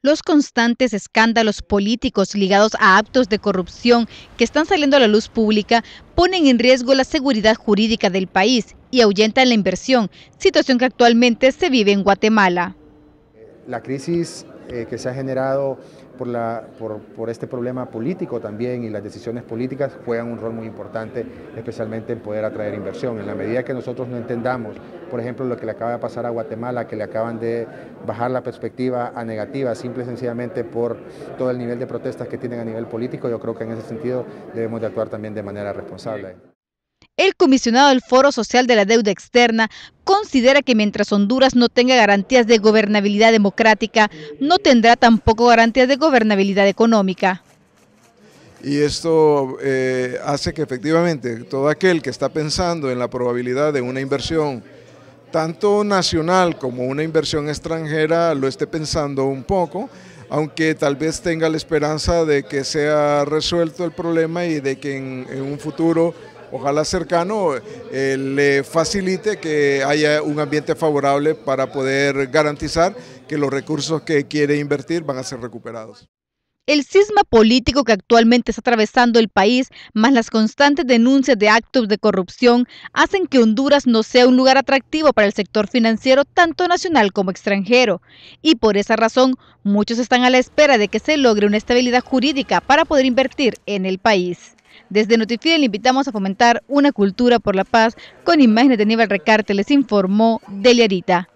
los constantes escándalos políticos ligados a actos de corrupción que están saliendo a la luz pública ponen en riesgo la seguridad jurídica del país y ahuyentan la inversión, situación que actualmente se vive en Guatemala. La crisis eh, que se ha generado por, por, este problema político también y las decisiones políticas juegan un rol muy importante, especialmente en poder atraer inversión. En la medida que nosotros no entendamos, por ejemplo, lo que le acaba de pasar a Guatemala, que le acaban de bajar la perspectiva a negativa, simple y sencillamente por todo el nivel de protestas que tienen a nivel político, yo creo que en ese sentido debemos de actuar también de manera responsable. El comisionado del Foro Social de la Deuda Externa considera que mientras Honduras no tenga garantías de gobernabilidad democrática, no tendrá tampoco garantías de gobernabilidad económica. Y esto eh, hace que efectivamente todo aquel que está pensando en la probabilidad de una inversión, tanto nacional como una inversión extranjera, lo esté pensando un poco, aunque tal vez tenga la esperanza de que sea resuelto el problema y de que en, un futuro, ojalá cercano, eh, le facilite que haya un ambiente favorable para poder garantizar que los recursos que quiere invertir van a ser recuperados. El cisma político que actualmente está atravesando el país, más las constantes denuncias de actos de corrupción, hacen que Honduras no sea un lugar atractivo para el sector financiero tanto nacional como extranjero. Y por esa razón, muchos están a la espera de que se logre una estabilidad jurídica para poder invertir en el país. Desde Notifide le invitamos a fomentar una cultura por la paz con imágenes de Aníbal Recarte, les informó Deliarita.